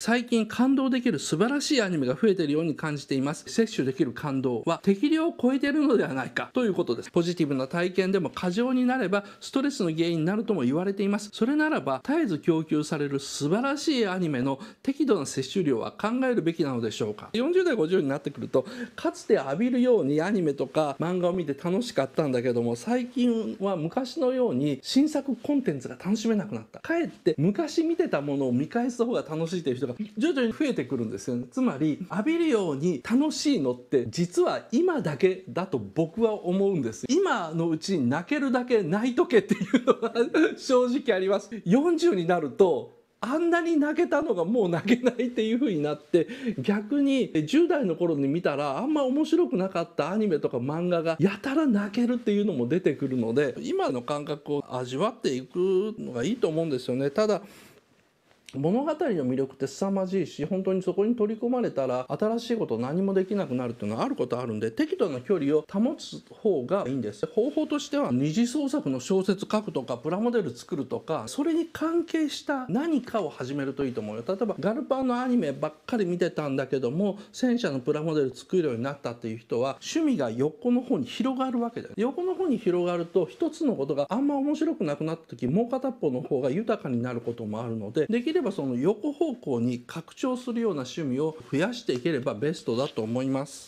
最近感動できる素晴らしいアニメが増えているように感じています。摂取できる感動は適量を超えているのではないかということです。ポジティブな体験でも過剰になればストレスの原因になるとも言われています。それならば絶えず供給される素晴らしいアニメの適度な摂取量は考えるべきなのでしょうか。40代50になってくるとかつて浴びるようにアニメとか漫画を見て楽しかったんだけども最近は昔のように新作コンテンツが楽しめなくなった。かえって昔見てたものを見返す方が楽しいという人が徐々に増えてくるんですよねつまり浴びるように楽しいのって実は今だけだと僕は思うんです今のうちに泣けるだけ泣いとけっていうのが正直あります40になるとあんなに泣けたのがもう泣けないっていう風になって逆に10代の頃に見たらあんま面白くなかったアニメとか漫画がやたら泣けるっていうのも出てくるので今の感覚を味わっていくのがいいと思うんですよねただ物語の魅力って凄まじいし本当にそこに取り込まれたら新しいこと何もできなくなるっていうのはあることあるんで適度な距離を保つ方がいいんです方法としては二次創作の小説書くとかプラモデル作るとかそれに関係した何かを始めるといいと思うよ例えばガルパンのアニメばっかり見てたんだけども戦車のプラモデル作るようになったっていう人は趣味が横の方に広がるわけだよ横の方に広がると一つのことがあんま面白くなくなった時もう片っぽの方が豊かになることもあるのでできばればその横方向に拡張するような趣味を増やしていければベストだと思います。